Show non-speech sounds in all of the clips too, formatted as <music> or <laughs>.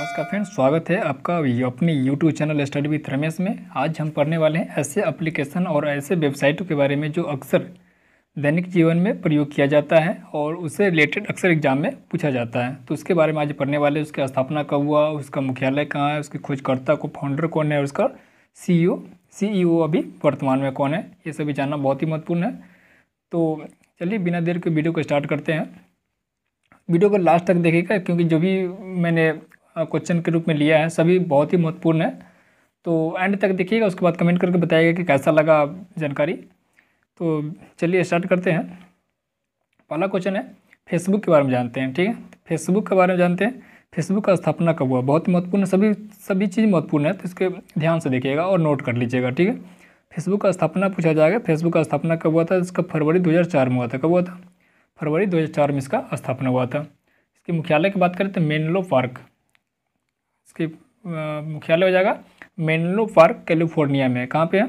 नमस्कार फ्रेंड स्वागत है आपका अपनी YouTube channel study with Ramesh में आज हम पढ़ने वाले हैं ऐसे एप्लीकेशन और ऐसे वेबसाइटों के बारे में जो अक्सर दैनिक जीवन में प्रयोग किया जाता है और उससे रिलेटेड अक्सर एग्जाम में पूछा जाता है तो उसके बारे में आज पढ़ने वाले उसकी स्थापना कब हुआ उसका मुख्यालय कहाँ है उसके खोजकर्ता को फाउंडर कौन है उसका सी ई अभी वर्तमान में कौन है ये सभी जानना बहुत ही महत्वपूर्ण है तो चलिए बिना देर के वीडियो को स्टार्ट करते हैं वीडियो को लास्ट तक देखेगा क्योंकि जो भी मैंने क्वेश्चन के रूप में लिया है सभी बहुत ही महत्वपूर्ण है तो एंड तक देखिएगा उसके बाद कमेंट करके बताइएगा कि कैसा लगा जानकारी तो चलिए स्टार्ट करते हैं पहला क्वेश्चन है फेसबुक के बारे में जानते हैं ठीक है फेसबुक के बारे में जानते हैं फेसबुक का स्थापना कब हुआ बहुत महत्वपूर्ण सभी सभी चीज़ महत्वपूर्ण है तो इसके ध्यान से देखिएगा और नोट कर लीजिएगा ठीक है फेसबुक का स्थापना पूछा जाएगा फेसबुक का स्थापना कब हुआ था इसका फरवरी 2004 में हुआ था कब हुआ था फरवरी 2004 में इसका स्थापना हुआ था इसके मुख्यालय की बात करें तो मेनलो पार्क सिर्फ मुख्यालय हो जाएगा मेनलो पार्क कैलिफोर्निया में कहाँ पे है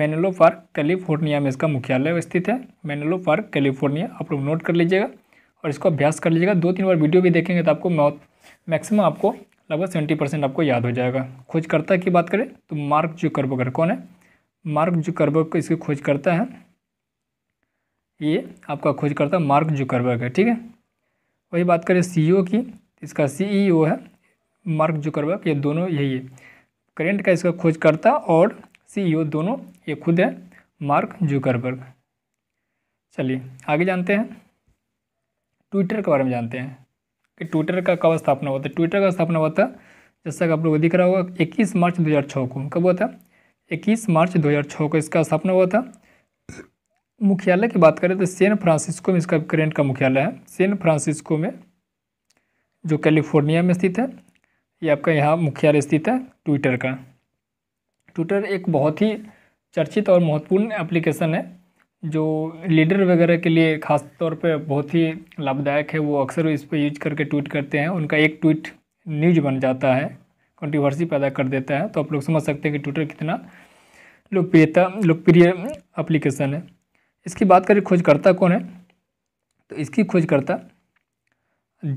मेनलो पार्क कैलिफोर्निया में इसका मुख्यालय स्थित है मेनलो पार्क कैलिफोर्निया आप लोग नोट कर लीजिएगा और इसको अभ्यास कर लीजिएगा दो तीन बार वीडियो भी देखेंगे तो आपको मैक्सिमम आपको लगभग सेवेंटी परसेंट आपको याद हो जाएगा खोजकर्ता की बात करें तो मार्क जो कर्बकर कौन है मार्क जो कर्बक इसकी खोज करता है ये आपका खोजकर्ता मार्क जुकरबर्ग है ठीक है वही बात करें सीईओ e की इसका सीईओ e है मार्क जुकरबर्ग ये दोनों यही है करेंट का इसका खोजकर्ता और सीईओ दोनों ये खुद है मार्क जुकरबर्ग चलिए आगे जानते हैं ट्विटर के बारे में जानते हैं कि ट्विटर का कब स्थापना हुआ था ट्विटर का स्थापना हुआ था जैसा कि आप लोगों को दिख रहा होगा 21 मार्च 2006 को कब हुआ था 21 मार्च 2006 को इसका स्थापना हुआ था मुख्यालय की बात करें तो सैन फ्रांसिस्को में इसका करेंट का मुख्यालय है सैन फ्रांसिस्को में जो कैलिफोर्निया में स्थित है ये आपका यहाँ मुख्यालय स्थित है ट्विटर का ट्विटर एक बहुत ही चर्चित और महत्वपूर्ण एप्लीकेशन है जो लीडर वगैरह के लिए खास तौर पे बहुत ही लाभदायक है वो अक्सर इस पर यूज करके ट्वीट करते हैं उनका एक ट्वीट न्यूज बन जाता है कंट्रोवर्सी पैदा कर देता है तो आप लोग समझ सकते हैं कि ट्विटर कितना लोकप्रियता लोकप्रिय एप्लीकेशन है इसकी बात करें खोजकर्ता कौन है तो इसकी खोजकर्ता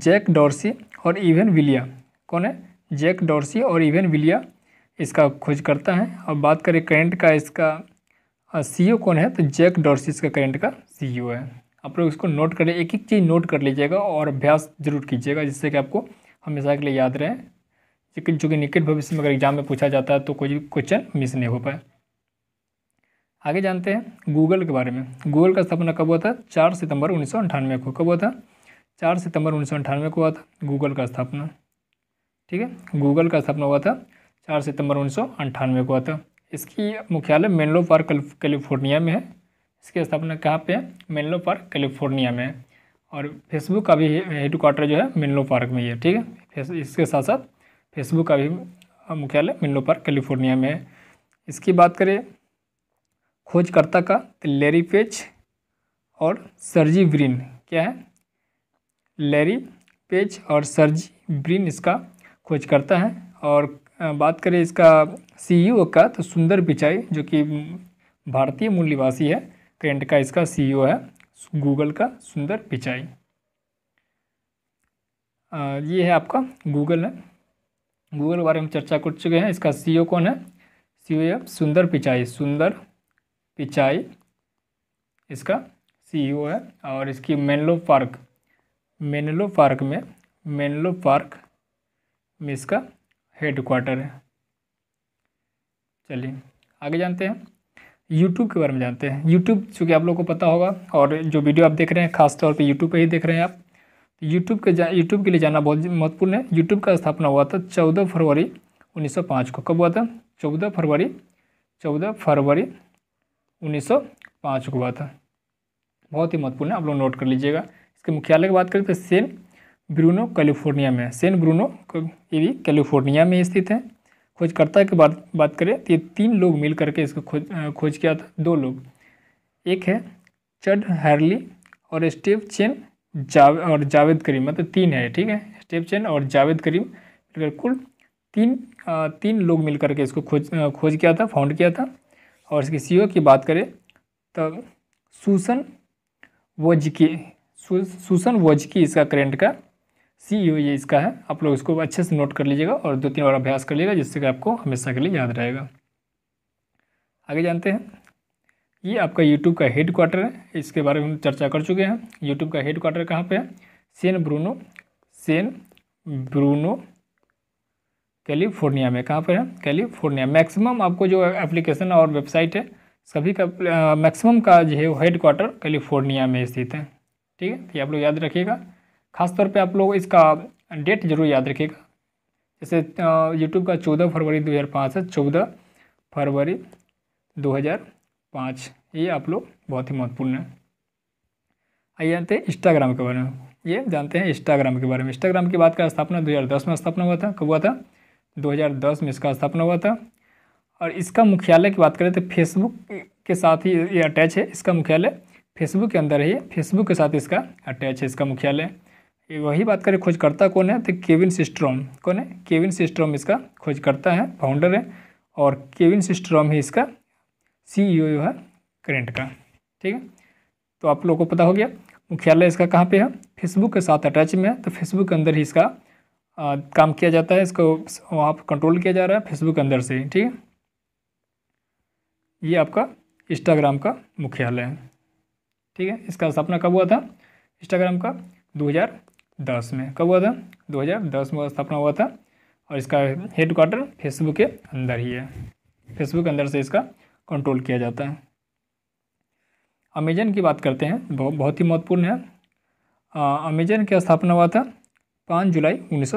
जैक डॉर्सी और इवन विलिया कौन है जैक डॉर्सी और इवन विलिया इसका खोज करता है अब बात करें करेंट का इसका सी e कौन है तो जैक डॉर्सी इसका करेंट का सी e है आप लोग इसको नोट करें एक एक चीज़ नोट कर लीजिएगा और अभ्यास जरूर कीजिएगा जिससे कि आपको हमेशा के लिए याद रहे लेकिन चूँकि निकट भविष्य में अगर एग्जाम में पूछा जाता है तो कोई क्वेश्चन मिस नहीं हो पाए आगे जानते हैं गूगल के बारे में गूगल का स्थापना कब हुआ था चार सितंबर उन्नीस को कब हुआ था चार सितंबर उन्नीस को हुआ था गूगल का स्थापना ठीक है गूगल का स्थापना हुआ था चार सितंबर उन्नीस को हुआ था इसकी मुख्यालय मेनलो पार्क कैलिफोर्निया में है इसकी स्थापना कहाँ पे है मेनलो पार्क कैलिफोर्निया में है और फेसबुक का भी हेड क्वार्टर जो है मेनलो पार्क में ही है ठीक है इसके साथ साथ फेसबुक का भी मुख्यालय मेनलो पार्क कैलिफोर्निया में है इसकी बात करें खोजकर्ता का लेरी पेज और सरजी ब्रिन क्या है लेरी पेच और सरजी ब्रिन इसका खोज करता है और बात करें इसका सीईओ e का तो सुंदर पिचाई जो कि भारतीय मूल निवासी है करेंट का इसका सीईओ e है गूगल का सुंदर पिचाई ये है आपका गूगल है गूगल के बारे में चर्चा कर चुके हैं इसका सीईओ e कौन है सीईओ ओ सुंदर पिचाई सुंदर पिचाई इसका सीईओ है और इसकी मेनलो पार्क मेनलो पार्क में मेनलो पार्क में इसका हेड क्वार्टर है चलिए आगे जानते हैं यूट्यूब के बारे में जानते हैं यूट्यूब चूँकि आप लोग को पता होगा और जो वीडियो आप देख रहे हैं खासतौर पर पे यूट्यूब पे ही देख रहे हैं आप यूट्यूब तो के जा यूट्यूब के लिए जाना बहुत महत्वपूर्ण है यूट्यूब का स्थापना हुआ था चौदह फरवरी 1905 को कब हुआ था चौदह फरवरी चौदह फरवरी 1905 को हुआ था बहुत ही महत्वपूर्ण है आप लोग नोट कर लीजिएगा इसके मुख्यालय की बात करें तो सेन ब्रूनो कैलिफोर्निया में सेन सेंट ब्रूनो ये भी कैलिफोर्निया में स्थित है खोजकर्ता की बात बात करें तो ये तीन लोग मिल करके इसको खोज खोज किया था दो लोग एक है चड हैरली और स्टेव चेन जाव और जावेद करीम मतलब तीन है ठीक है स्टेव चेन और जावेद करीम मिलकर कुल तीन आ, तीन लोग मिल करके इसको खोज खोज किया था फाउंड किया था और इसके सीईओ की बात करें तो सूसन वोजकी सूसन वोजकी इसका करेंट का सी यू e ये इसका है आप लोग इसको अच्छे से नोट कर लीजिएगा और दो तीन बार अभ्यास कर लीजिएगा जिससे कि आपको हमेशा के लिए याद रहेगा आगे जानते हैं ये आपका यूट्यूब का हेड क्वार्टर है इसके बारे में चर्चा कर चुके हैं यूट्यूब का हेड क्वार्टर कहाँ पर है San Bruno San Bruno California में कहाँ पर है कैलिफोर्निया मैक्सिमम आपको जो एप्लीकेशन और वेबसाइट है सभी का मैक्सिमम का जो है वो हेड क्वार्टर कैलिफोर्निया में स्थित है ठीक है ये आप लोग याद रखिएगा खासतौर पे आप लोग इसका डेट जरूर याद रखिएगा जैसे यूट्यूब का चौदह फरवरी 2005 है चौदह फरवरी 2005 ये आप लोग बहुत ही महत्वपूर्ण है आइए जानते हैं इंस्टाग्राम के बारे में ये जानते हैं इंस्टाग्राम के बारे में इंस्टाग्राम की बात करें स्थापना दो में स्थापना हुआ था कब हुआ था दो में इसका स्थापना हुआ था और इसका मुख्यालय की बात करें तो फेसबुक के साथ ही ये अटैच है इसका मुख्यालय फेसबुक के अंदर ही फेसबुक के साथ इसका अटैच है इसका मुख्यालय वही बात करें खोजकर्ता कौन है तो केविन सिस्ट्रॉम कौन है केविन सिस्ट्रोम इसका खोजकर्ता है फाउंडर है और केविन सिस्ट्रॉम ही इसका सीईओ e है करेंट का ठीक है तो आप लोगों को पता हो गया मुख्यालय इसका कहाँ पे है फेसबुक के साथ अटैच में है तो फेसबुक के अंदर ही इसका आ, काम किया जाता है इसको वहाँ पर कंट्रोल किया जा रहा है फेसबुक के अंदर से ठीक है ये आपका इंस्टाग्राम का मुख्यालय है ठीक है इसका स्थापना कब हुआ था इंस्टाग्राम का हजार 2010 में कब हुआ था 2010 में स्थापना हुआ था और इसका हेड क्वार्टर फेसबुक के अंदर ही है फेसबुक के अंदर से इसका कंट्रोल किया जाता है अमेजन की बात करते हैं बहुत ही महत्वपूर्ण है अमेजन की स्थापना हुआ था पाँच जुलाई उन्नीस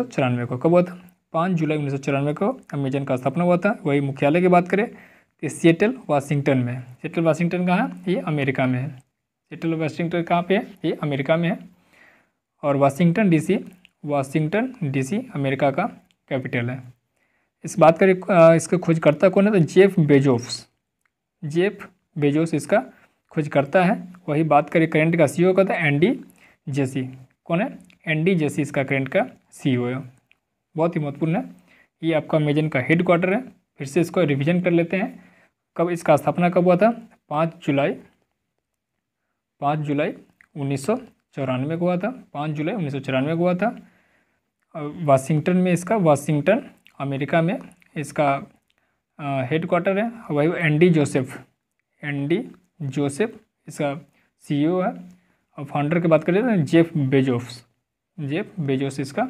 को कब हुआ था पाँच जुलाई उन्नीस को अमेजन का स्थापना हुआ था वही मुख्यालय की बात करें तो सिएटल वाशिंगटन में सिएटल वाशिंगटन कहाँ है ये अमेरिका में है सिएटल वाशिंगटन कहाँ पे है ये अमेरिका में है और Washington DC Washington DC America का कैपिटल है इस बात करें इसका खोजकर्ता कौन है तो जेफ बेजोफ्स जेफ बेजोस इसका खोजकर्ता है वही बात करें करेंट का सीईओ e का तो एन डी जेसी कौन है एन डी जेसी इसका करेंट का सीईओ e है बहुत ही महत्वपूर्ण है ये आपका अमेजन का हेड क्वार्टर है फिर से इसको रिविजन कर लेते हैं कब इसका स्थापना कब हुआ था पाँच जुलाई पाँच जुलाई उन्नीस सौ चौरानवे को हुआ था पाँच जुलाई उन्नीस सौ को हुआ था वाशिंगटन में इसका वाशिंगटन अमेरिका में इसका हेड क्वार्टर है हवाई Andy Joseph Andy Joseph इसका सीईओ e है और फाउंडर की बात करें तो जेफ बेजोफ जेफ बेजोस इसका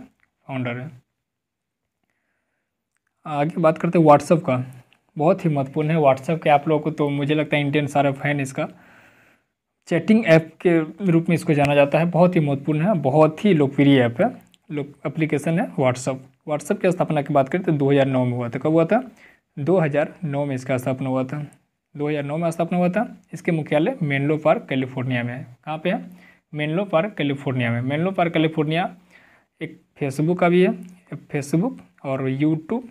फाउंडर है आगे बात करते हैं व्हाट्सअप का बहुत ही महत्वपूर्ण है व्हाट्सअप के आप लोगों को तो मुझे लगता है इंडियन सारा फैन इसका चैटिंग ऐप के रूप में इसको जाना जाता है बहुत ही महत्वपूर्ण है बहुत ही लोकप्रिय ऐप है लोक एप्लीकेशन है व्हाट्सअप व्हाट्सअप की स्थापना की बात करें तो 2009 में हुआ था कब हुआ था 2009 में इसका स्थापना हुआ था 2009 में स्थापना हुआ था इसके मुख्यालय मेनलो पार्क कैलिफोर्निया में है कहाँ पर है मेनलो पार्क कैलिफोर्निया में मेनलो पार्क कैलिफोर्निया एक फेसबुक का भी है फेसबुक और यूट्यूब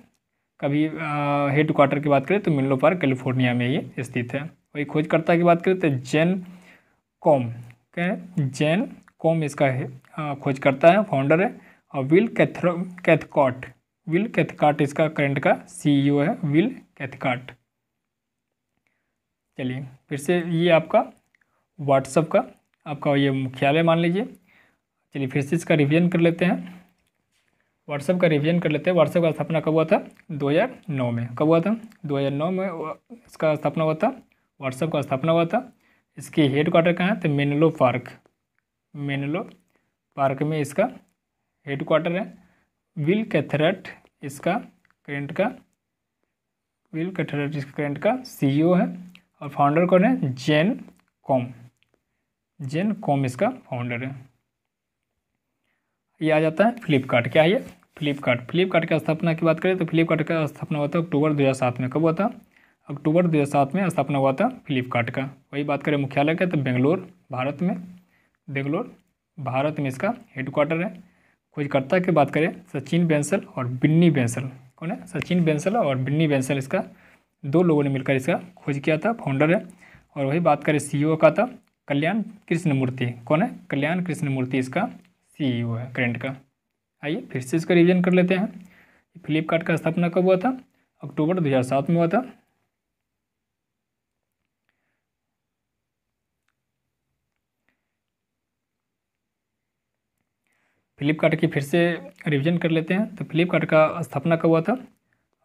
का भी हेड क्वार्टर की बात करें तो मेनलो पार्क कैलिफोर्निया में ये स्थित है वही खोजकर्ता की बात करें तो जेन कॉम क्या जैन कॉम इसका है खोज करता है फाउंडर है और विल कैथर कैथकॉट विल कैथकॉट इसका करंट का सीईओ e है विल कैथकॉट चलिए फिर से ये आपका व्हाट्सअप का आपका ये मुख्यालय मान लीजिए चलिए फिर से इसका रिवीजन कर लेते हैं व्हाट्सअप का रिवीजन कर लेते हैं व्हाट्सअप का स्थापना कब हुआ था 2009 में कब हुआ था 2009 में इसका स्थापना हुआ था व्हाट्सअप का स्थापना हुआ था इसके हेड क्वार्टर कहाँ है तो मेनलो पार्क मेनलो पार्क में इसका हेड क्वार्टर है विल कैथरट इसका करेंट का विल कैथरट इसका करेंट का सीईओ e है और फाउंडर कौन है जेन कॉम जेन कॉम इसका फाउंडर है ये आ जाता है फ्लिपकार्ट क्या है ये फ्लिपकार्ट फ्लिपकार्ट की स्थापना की बात करें तो फ्लिपकार्ट का स्थापना होता है अक्टूबर 2007 में कब होता है अक्टूबर दो में स्थापना हुआ था फ्लिपकार्ट का वही बात करें मुख्यालय का तो बेंगलोर भारत में बेंगलोर भारत में इसका हेडक्वार्टर है खोजकर्ता की बात करें सचिन बेंसल और बिन्नी बेंसल कौन है सचिन बेंसल और बिन्नी बेंसल इसका दो लोगों ने मिलकर इसका खोज किया था फाउंडर है और वही बात करें सीईओ e का था कल्याण कृष्णमूर्ति कौन है कल्याण कृष्णमूर्ति इसका सीईओ e है करेंट का आइए फिर से इसका रिविजन कर लेते हैं फ्लिपकार्ट का स्थापना कब हुआ था अक्टूबर 2007 में हुआ था फ्लिपकार्ट की फिर से रिविज़न कर लेते हैं तो फ्लिपकार्ट का स्थापना कब हुआ था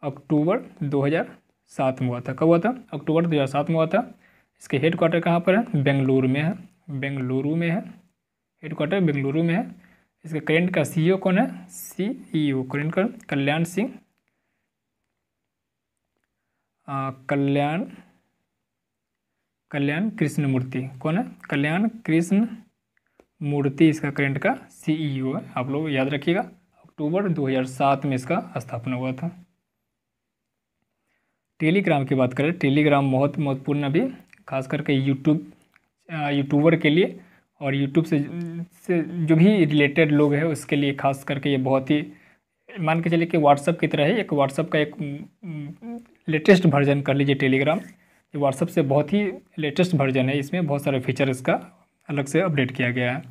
अक्टूबर 2007 में हुआ था कब हुआ था अक्टूबर 2007 में हुआ था इसके हेड क्वार्टर कहाँ पर है बेंगलुरु में है बेंगलुरु में है हेड क्वार्टर बेंगलुरु में है इसके करेंट का सीईओ e कौन है सीईओ करेंट e का कल्याण सिंह कल्याण कल्याण कृष्ण मूर्ति कौन है कल्याण कृष्ण मूर्ति इसका करंट का सीईओ e है आप लोग याद रखिएगा अक्टूबर 2007 में इसका स्थापना हुआ था टेलीग्राम की बात करें टेलीग्राम बहुत महत्वपूर्ण अभी खास करके यूट्यूब यूट्यूबर के लिए और यूट्यूब से से जो भी रिलेटेड लोग हैं उसके लिए खास करके ये बहुत ही मान के चलिए कि व्हाट्सअप की तरह है एक व्हाट्सअप का एक लेटेस्ट वर्जन कर लीजिए टेलीग्राम ये व्हाट्सअप से बहुत ही लेटेस्ट वर्जन है इसमें बहुत सारे फीचर इसका अलग से अपडेट किया गया है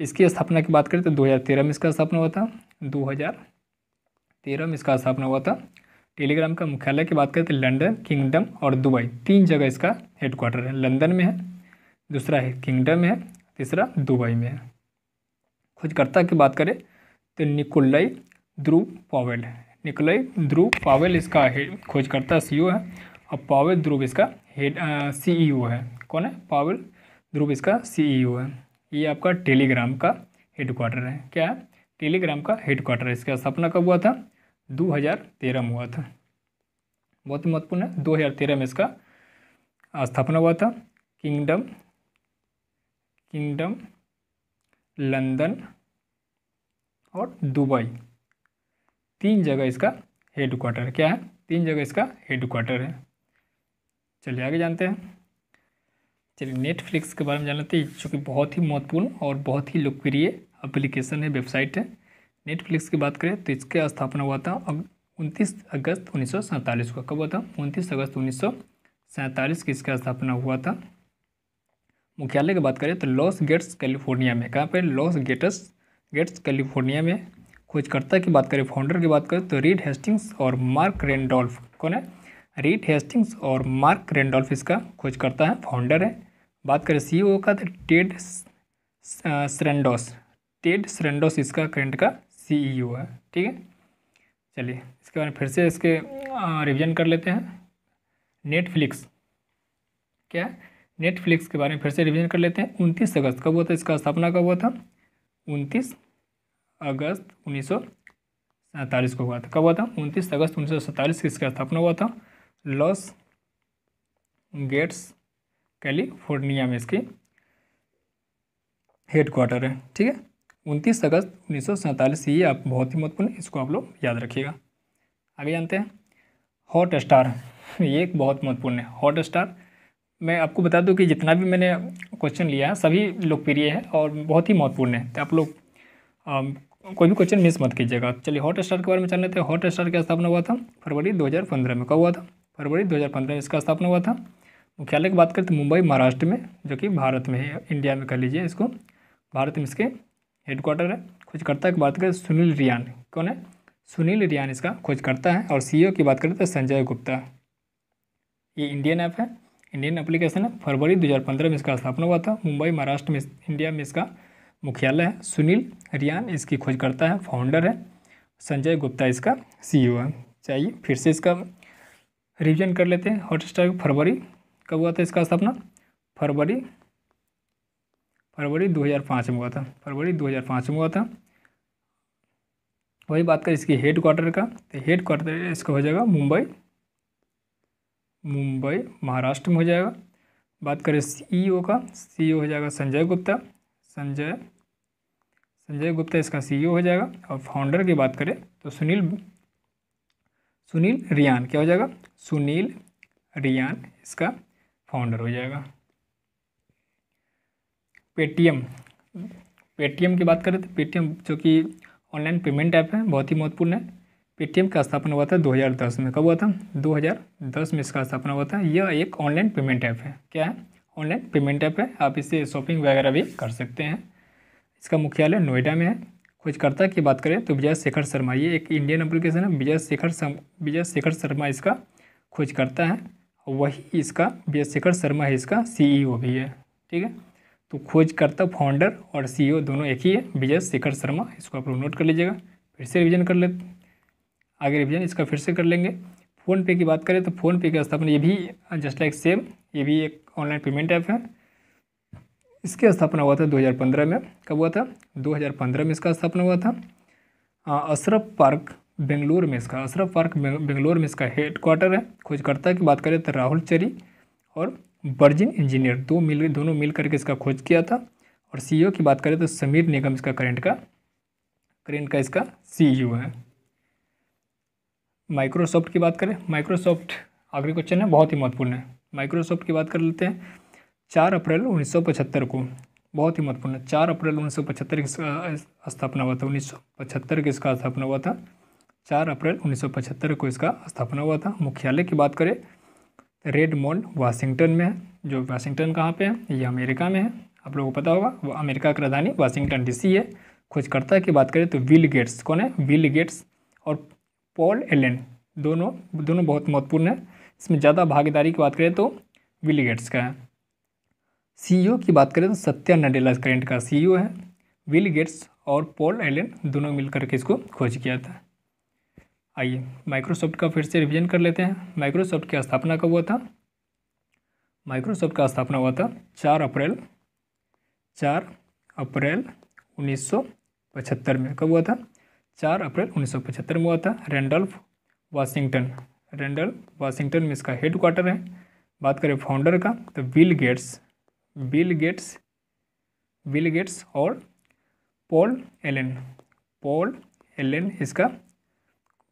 इसकी स्थापना की बात करें तो 2013 में इसका स्थापना हुआ था 2013 में इसका स्थापना हुआ था टेलीग्राम का मुख्यालय की बात करें तो लंदन किंगडम और दुबई तीन जगह इसका हेडक्वार्टर है लंदन में है दूसरा है किंगडम में है तीसरा दुबई में है खोजकर्ता की बात करें तो Nikolai Durov Pavel Nikolai Durov Pavel इसका खोजकर्ता सी e है और पावेल ध्रुव इसका हेड सी e है कौन है पावेल ध्रुव इसका सीईओ e है ये आपका टेलीग्राम का हेडक्वार्टर है क्या है टेलीग्राम का हेडक्वार्टर है इसका स्थापना कब हुआ था 2013 में हुआ था बहुत ही महत्वपूर्ण है 2013 में इसका स्थापना हुआ था किंगडम किंगडम लंदन और दुबई तीन जगह इसका हेड क्वार्टर क्या है तीन जगह इसका हेड क्वार्टर है चलिए आगे जानते हैं चलिए नेटफ्लिक्स के बारे में जान लेते हैं जो कि बहुत ही महत्वपूर्ण और बहुत ही लोकप्रिय एप्लीकेशन है वेबसाइट है नेटफ्लिक्स की बात करें तो इसका स्थापना हुआ था अब उनतीस अगस्त उन्नीस को कब हुआ था उनतीस अगस्त उन्नीस की इसका स्थापना हुआ था मुख्यालय की बात करें तो लॉस गेट्स कैलिफोर्निया में कहाँ पर लॉस गेट्स गेट्स कैलिफोर्निया में खोजकर्ता की बात करें फाउंडर की बात करें तो रीड हेस्टिंग्स और मार्क रेंडोल्फ कौन है रीड हेस्टिंग्स और मार्क रेंडोल्फ इसका खोजकर्ता है फाउंडर है बात करें सी ओ का तो टेड सरेंडोस टेड सरेंडोस इसका करंट का सी ई ओ है ठीक है चलिए इसके बारे में फिर से इसके रिवीजन uh, कर लेते हैं नेटफ्लिक्स क्या है नेटफ्लिक्स के बारे में फिर से रिवीजन कर लेते हैं उनतीस अगस्त कब हुआ था इसका स्थापना कब हुआ था उनतीस अगस्त उन्नीस को हुआ था कब हुआ था उनतीस अगस्त उन्नीस की इसका स्थापना हुआ था लॉस गेट्स कैलिफोर्निया में इसकी हेडक्वार्टर है ठीक है उनतीस अगस्त उन्नीस सौ ये आप बहुत ही महत्वपूर्ण इसको आप लोग याद रखिएगा आगे जानते हैं हॉट स्टार <laughs> ये एक बहुत महत्वपूर्ण है हॉट स्टार मैं आपको बता दूं कि जितना भी मैंने क्वेश्चन लिया है सभी लोकप्रिय है और बहुत ही महत्वपूर्ण है तो आप लोग कोई भी क्वेश्चन मिस मत कीजिएगा चलिए हॉट स्टार के बारे में जान लेते हैं हॉट स्टार की स्थापना हुआ था फरवरी 2015 में कब हुआ था फरवरी 2015 में इसका स्थापना हुआ था मुख्यालय की बात करें तो मुंबई महाराष्ट्र में जो कि भारत में है इंडिया में कह लीजिए इसको भारत में इसके हेडक्वार्टर है खोजकर्ता की बात करें तो सुनील रियान कौन है सुनील रियान इसका खोजकर्ता है और सीईओ e की बात करें तो संजय गुप्ता ये इंडियन ऐप है इंडियन एप्लीकेशन है फरवरी 2015 में इसका स्थापना हुआ था मुंबई महाराष्ट्र में इंडिया में इसका मुख्यालय है सुनील रियान इसकी खोजकर्ता है फाउंडर है संजय गुप्ता इसका सीईओ e है चाहिए फिर से इसका रिविजन कर लेते हैं हॉटस्टार फरवरी कब हुआ था इसका स्थापना फरवरी फरवरी 2005 में हुआ था फरवरी 2005 में हुआ था वही बात कर इसकी हेड क्वार्टर का तो हेड क्वार्टर इसका हो जाएगा मुंबई मुंबई महाराष्ट्र में हो जाएगा बात करें सीईओ e का सीईओ e हो जाएगा संजय गुप्ता संजय संजय गुप्ता इसका सीईओ e हो जाएगा और फाउंडर की बात करें तो सुनील सुनील रियान क्या हो जाएगा सुनील रियान इसका फाउंडर हो जाएगा पेटीएम पेटीएम की बात करें तो पेटीएम जो कि ऑनलाइन पेमेंट ऐप है बहुत ही महत्वपूर्ण है पेटीएम का स्थापना हुआ था 2010 में कब हुआ था 2010 में इसका स्थापना हुआ था यह एक ऑनलाइन पेमेंट ऐप है क्या है ऑनलाइन पेमेंट ऐप है आप इससे शॉपिंग वगैरह भी कर सकते हैं इसका मुख्यालय नोएडा में है खोजकर्ता की बात करें तो विजय शेखर शर्मा ये एक इंडियन एप्लीकेशन है विजय शेखर विजय शेखर शर्मा इसका खोजकर्ता है वही इसका बी एस शेखर शर्मा है इसका सीईओ e भी है ठीक है तो खोजकर्ता फाउंडर और सीईओ e दोनों एक ही है विजय शेखर शर्मा इसको आप लोग नोट कर लीजिएगा फिर से रिविजन कर ले आगे रिविजन इसका फिर से कर लेंगे फ़ोन पे की बात करें तो फ़ोन पे का स्थापना ये भी जस्ट लाइक सेम ये भी एक ऑनलाइन पेमेंट ऐप है इसकी स्थापना हुआ था 2015 में कब हुआ था 2015 में इसका स्थापना हुआ था अशरफ पार्क बेंगलोर में इसका अशरफ पार्क बेंगलोर में इसका हेड क्वार्टर है खोजकर्ता की बात करें तो राहुल चरी और वर्जिन इंजीनियर दो मिल दोनों मिल करके इसका खोज किया था और सी e की बात करें तो समीर निगम इसका करेंट का करेंट का इसका सी e है माइक्रोसॉफ्ट की बात करें माइक्रोसॉफ्ट आखिरी क्वेश्चन है बहुत ही महत्वपूर्ण है माइक्रोसॉफ्ट की बात कर लेते हैं चार अप्रैल उन्नीस को बहुत ही महत्वपूर्ण है चार अप्रैल उन्नीस सौ पचहत्तर की स्थापना हुआ था उन्नीस सौ पचहत्तर की इसका स्थापना हुआ था चार अप्रैल 1975 को इसका स्थापना हुआ था मुख्यालय की बात करें रेड मॉल वाशिंगटन में है जो वाशिंगटन कहाँ पे है ये अमेरिका में है आप लोगों को पता होगा वो अमेरिका की राजधानी वाशिंगटन डीसी है खोजकर्ता की बात करें तो विल गेट्स कौन है विल गेट्स और पॉल एलन दोनों दोनों बहुत महत्वपूर्ण है इसमें ज़्यादा भागीदारी की बात करें तो विल गेट्स का है सी की बात करें तो सत्या नडेला करेंट का सी है विल गेट्स और पॉल एलन दोनों मिलकर के इसको खोज किया था आइए माइक्रोसॉफ्ट का फिर से रिवीजन कर लेते हैं माइक्रोसॉफ्ट की स्थापना कब हुआ था माइक्रोसॉफ्ट का स्थापना हुआ था चार अप्रैल चार अप्रैल 1975 में कब हुआ था चार अप्रैल 1975 में हुआ था रेंडल्फ वाशिंगटन रेंडल वाशिंगटन में इसका हेड क्वार्टर है बात करें फाउंडर का तो Bill Gates Bill Gates Bill Gates और पॉल एलन पॉल एलन इसका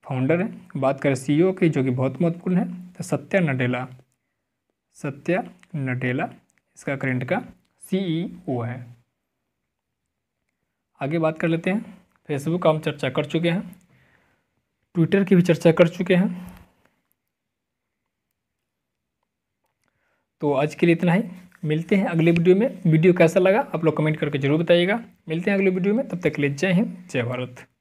फाउंडर हैं बात करें सीईओ e की जो कि बहुत महत्वपूर्ण है तो सत्या नडेला सत्या नडेला इसका करंट का सीईओ e है आगे बात कर लेते हैं फेसबुक का हम चर्चा कर चुके हैं ट्विटर की भी चर्चा कर चुके हैं तो आज के लिए इतना ही मिलते हैं अगले वीडियो में वीडियो कैसा लगा आप लोग कमेंट करके जरूर बताइएगा मिलते हैं अगले वीडियो में तब तक के लिए जय हिंद जय भारत